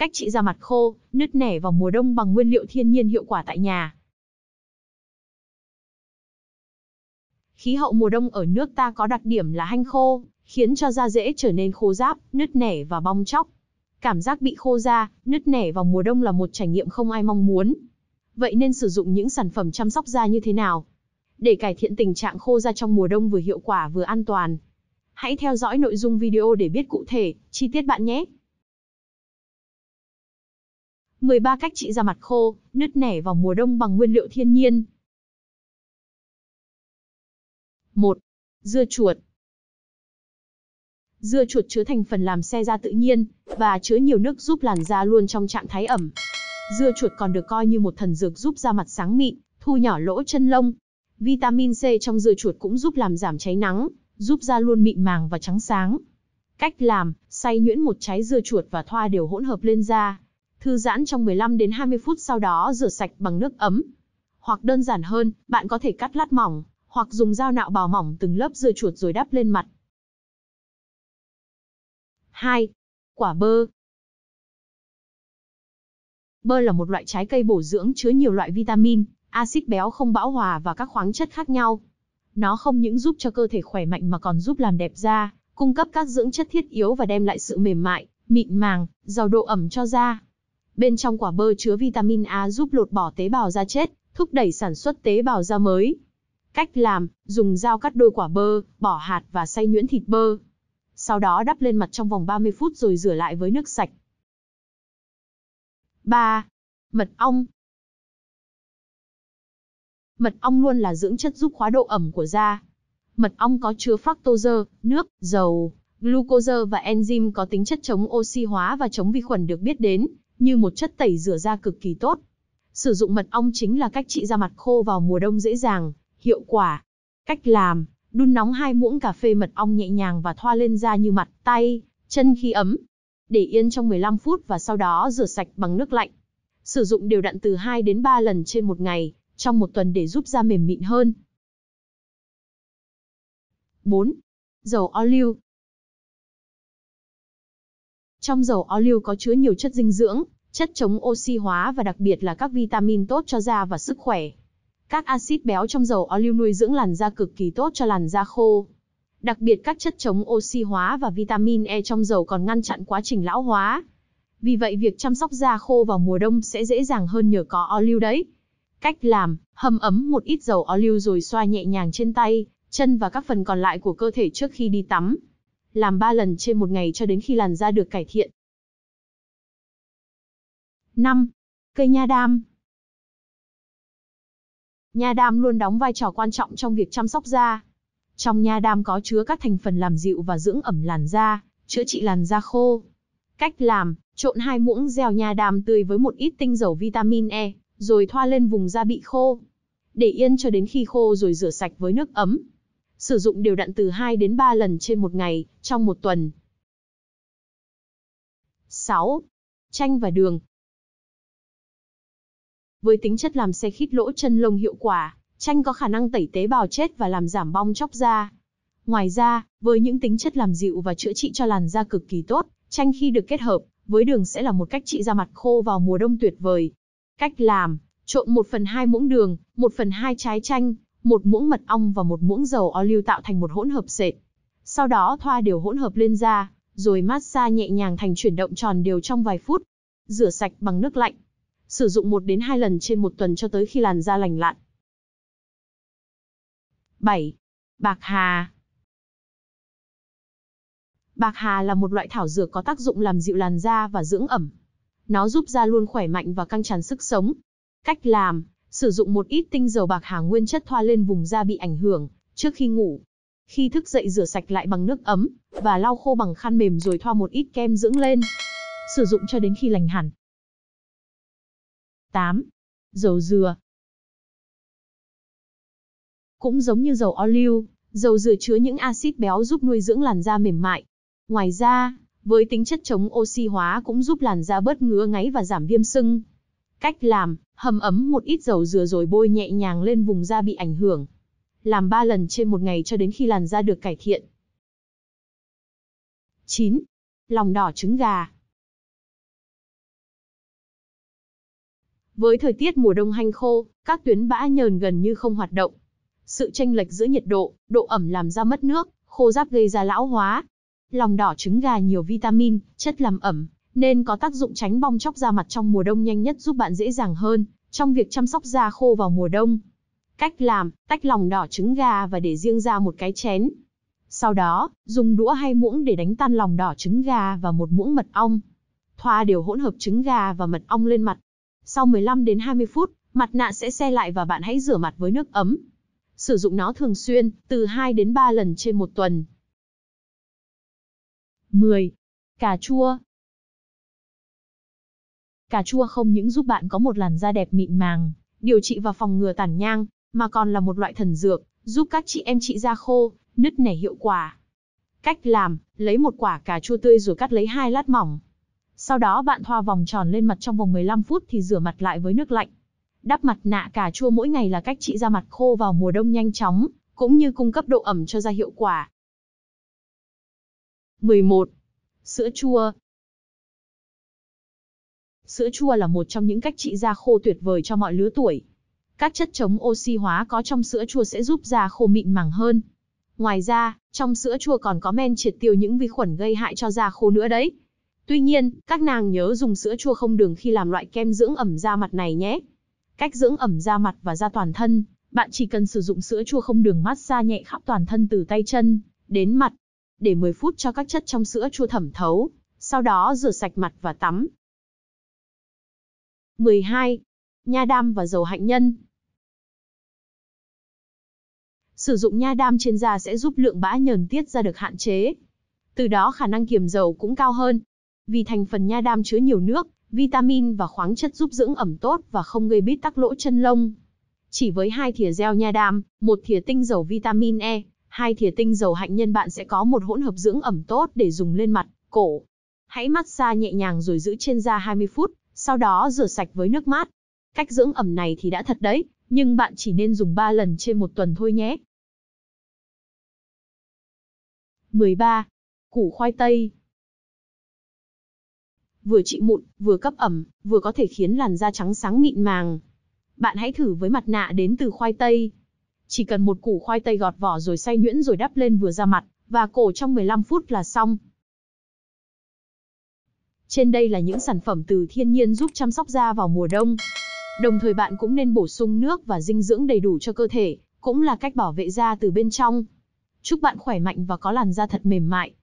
Cách trị da mặt khô, nứt nẻ vào mùa đông bằng nguyên liệu thiên nhiên hiệu quả tại nhà. Khí hậu mùa đông ở nước ta có đặc điểm là hanh khô, khiến cho da dễ trở nên khô ráp, nứt nẻ và bong chóc. Cảm giác bị khô da, nứt nẻ vào mùa đông là một trải nghiệm không ai mong muốn. Vậy nên sử dụng những sản phẩm chăm sóc da như thế nào? Để cải thiện tình trạng khô da trong mùa đông vừa hiệu quả vừa an toàn, hãy theo dõi nội dung video để biết cụ thể, chi tiết bạn nhé. 13 cách trị da mặt khô, nứt nẻ vào mùa đông bằng nguyên liệu thiên nhiên. 1. Dưa chuột Dưa chuột chứa thành phần làm xe da tự nhiên, và chứa nhiều nước giúp làn da luôn trong trạng thái ẩm. Dưa chuột còn được coi như một thần dược giúp da mặt sáng mịn, thu nhỏ lỗ chân lông. Vitamin C trong dưa chuột cũng giúp làm giảm cháy nắng, giúp da luôn mịn màng và trắng sáng. Cách làm, xay nhuyễn một trái dưa chuột và thoa đều hỗn hợp lên da, thư giãn trong 15 đến 20 phút sau đó rửa sạch bằng nước ấm. Hoặc đơn giản hơn, bạn có thể cắt lát mỏng, hoặc dùng dao nạo bào mỏng từng lớp dưa chuột rồi đắp lên mặt. 2. Quả bơ Bơ là một loại trái cây bổ dưỡng chứa nhiều loại vitamin, axit béo không bão hòa và các khoáng chất khác nhau. Nó không những giúp cho cơ thể khỏe mạnh mà còn giúp làm đẹp da, cung cấp các dưỡng chất thiết yếu và đem lại sự mềm mại, mịn màng, giàu độ ẩm cho da. Bên trong quả bơ chứa vitamin A giúp lột bỏ tế bào da chết, thúc đẩy sản xuất tế bào da mới. Cách làm, dùng dao cắt đôi quả bơ, bỏ hạt và xay nhuyễn thịt bơ. Sau đó đắp lên mặt trong vòng 30 phút rồi rửa lại với nước sạch. 3. Mật ong Mật ong luôn là dưỡng chất giúp khóa độ ẩm của da. Mật ong có chứa fructose, nước, dầu, glucose và enzyme có tính chất chống oxy hóa và chống vi khuẩn được biết đến như một chất tẩy rửa da cực kỳ tốt. Sử dụng mật ong chính là cách trị da mặt khô vào mùa đông dễ dàng, hiệu quả. Cách làm, đun nóng hai muỗng cà phê mật ong nhẹ nhàng và thoa lên da như mặt, tay, chân khi ấm. Để yên trong 15 phút và sau đó rửa sạch bằng nước lạnh. Sử dụng đều đặn từ 2 đến 3 lần trên một ngày, trong một tuần để giúp da mềm mịn hơn. 4. Dầu ô liu Trong dầu ô liu có chứa nhiều chất dinh dưỡng, chất chống oxy hóa và đặc biệt là các vitamin tốt cho da và sức khỏe. Các axit béo trong dầu olive nuôi dưỡng làn da cực kỳ tốt cho làn da khô. Đặc biệt các chất chống oxy hóa và vitamin E trong dầu còn ngăn chặn quá trình lão hóa. Vì vậy việc chăm sóc da khô vào mùa đông sẽ dễ dàng hơn nhờ có olive đấy. Cách làm, Hầm ấm một ít dầu olive rồi xoa nhẹ nhàng trên tay, chân và các phần còn lại của cơ thể trước khi đi tắm. Làm 3 lần trên một ngày cho đến khi làn da được cải thiện. 5. Cây nha đam Nha đam luôn đóng vai trò quan trọng trong việc chăm sóc da. Trong nha đam có chứa các thành phần làm dịu và dưỡng ẩm làn da, chữa trị làn da khô. Cách làm, trộn hai muỗng gieo nha đam tươi với một ít tinh dầu vitamin E, rồi thoa lên vùng da bị khô. Để yên cho đến khi khô rồi rửa sạch với nước ấm. Sử dụng đều đặn từ 2 đến 3 lần trên một ngày, trong một tuần. 6. Chanh và đường với tính chất làm xe khít lỗ chân lông hiệu quả, chanh có khả năng tẩy tế bào chết và làm giảm bong chóc da. Ngoài ra, với những tính chất làm dịu và chữa trị cho làn da cực kỳ tốt, chanh khi được kết hợp với đường sẽ là một cách trị da mặt khô vào mùa đông tuyệt vời. Cách làm, trộn 1 phần 2 muỗng đường, 1 phần 2 trái chanh, một muỗng mật ong và một muỗng dầu ô liu tạo thành một hỗn hợp sệt. Sau đó thoa đều hỗn hợp lên da, rồi massage nhẹ nhàng thành chuyển động tròn đều trong vài phút. Rửa sạch bằng nước lạnh sử dụng một đến hai lần trên một tuần cho tới khi làn da lành lặn. 7. Bạc hà Bạc hà là một loại thảo dược có tác dụng làm dịu làn da và dưỡng ẩm. Nó giúp da luôn khỏe mạnh và căng tràn sức sống. Cách làm, sử dụng một ít tinh dầu bạc hà nguyên chất thoa lên vùng da bị ảnh hưởng trước khi ngủ. Khi thức dậy rửa sạch lại bằng nước ấm và lau khô bằng khăn mềm rồi thoa một ít kem dưỡng lên. Sử dụng cho đến khi lành hẳn. 8. Dầu dừa Cũng giống như dầu olive, dầu dừa chứa những axit béo giúp nuôi dưỡng làn da mềm mại. Ngoài ra, với tính chất chống oxy hóa cũng giúp làn da bớt ngứa ngáy và giảm viêm sưng. Cách làm, hầm ấm một ít dầu dừa rồi bôi nhẹ nhàng lên vùng da bị ảnh hưởng. Làm 3 lần trên một ngày cho đến khi làn da được cải thiện. 9. Lòng đỏ trứng gà Với thời tiết mùa đông hanh khô, các tuyến bã nhờn gần như không hoạt động. Sự chênh lệch giữa nhiệt độ, độ ẩm làm ra mất nước, khô ráp gây ra lão hóa. Lòng đỏ trứng gà nhiều vitamin, chất làm ẩm, nên có tác dụng tránh bong chóc da mặt trong mùa đông nhanh nhất giúp bạn dễ dàng hơn trong việc chăm sóc da khô vào mùa đông. Cách làm, tách lòng đỏ trứng gà và để riêng ra một cái chén. Sau đó, dùng đũa hay muỗng để đánh tan lòng đỏ trứng gà và một muỗng mật ong. Thoa đều hỗn hợp trứng gà và mật ong lên mặt, sau 15 đến 20 phút, mặt nạ sẽ xe lại và bạn hãy rửa mặt với nước ấm. Sử dụng nó thường xuyên, từ 2 đến 3 lần trên một tuần. 10. Cà chua Cà chua không những giúp bạn có một làn da đẹp mịn màng, điều trị và phòng ngừa tàn nhang, mà còn là một loại thần dược, giúp các chị em trị da khô, nứt nẻ hiệu quả. Cách làm, lấy một quả cà chua tươi rồi cắt lấy hai lát mỏng, sau đó bạn thoa vòng tròn lên mặt trong vòng 15 phút thì rửa mặt lại với nước lạnh. Đắp mặt nạ cà chua mỗi ngày là cách trị da mặt khô vào mùa đông nhanh chóng, cũng như cung cấp độ ẩm cho da hiệu quả. 11. Sữa chua Sữa chua là một trong những cách trị da khô tuyệt vời cho mọi lứa tuổi. Các chất chống oxy hóa có trong sữa chua sẽ giúp da khô mịn màng hơn. Ngoài ra, trong sữa chua còn có men triệt tiêu những vi khuẩn gây hại cho da khô nữa đấy. Tuy nhiên, các nàng nhớ dùng sữa chua không đường khi làm loại kem dưỡng ẩm da mặt này nhé. Cách dưỡng ẩm da mặt và da toàn thân, bạn chỉ cần sử dụng sữa chua không đường massage nhẹ khắp toàn thân từ tay chân đến mặt. Để 10 phút cho các chất trong sữa chua thẩm thấu, sau đó rửa sạch mặt và tắm. 12. Nha đam và dầu hạnh nhân Sử dụng nha đam trên da sẽ giúp lượng bã nhờn tiết ra được hạn chế. Từ đó khả năng kiềm dầu cũng cao hơn vì thành phần nha đam chứa nhiều nước, vitamin và khoáng chất giúp dưỡng ẩm tốt và không gây bít tắc lỗ chân lông. Chỉ với hai thìa gel nha đam, một thìa tinh dầu vitamin E, hai thìa tinh dầu hạnh nhân bạn sẽ có một hỗn hợp dưỡng ẩm tốt để dùng lên mặt, cổ. Hãy massage nhẹ nhàng rồi giữ trên da 20 phút, sau đó rửa sạch với nước mát. Cách dưỡng ẩm này thì đã thật đấy, nhưng bạn chỉ nên dùng 3 lần trên một tuần thôi nhé. 13. Củ khoai tây vừa trị mụn, vừa cấp ẩm, vừa có thể khiến làn da trắng sáng mịn màng. Bạn hãy thử với mặt nạ đến từ khoai tây. Chỉ cần một củ khoai tây gọt vỏ rồi xay nhuyễn rồi đắp lên vừa da mặt và cổ trong 15 phút là xong. Trên đây là những sản phẩm từ thiên nhiên giúp chăm sóc da vào mùa đông. Đồng thời bạn cũng nên bổ sung nước và dinh dưỡng đầy đủ cho cơ thể, cũng là cách bảo vệ da từ bên trong. Chúc bạn khỏe mạnh và có làn da thật mềm mại.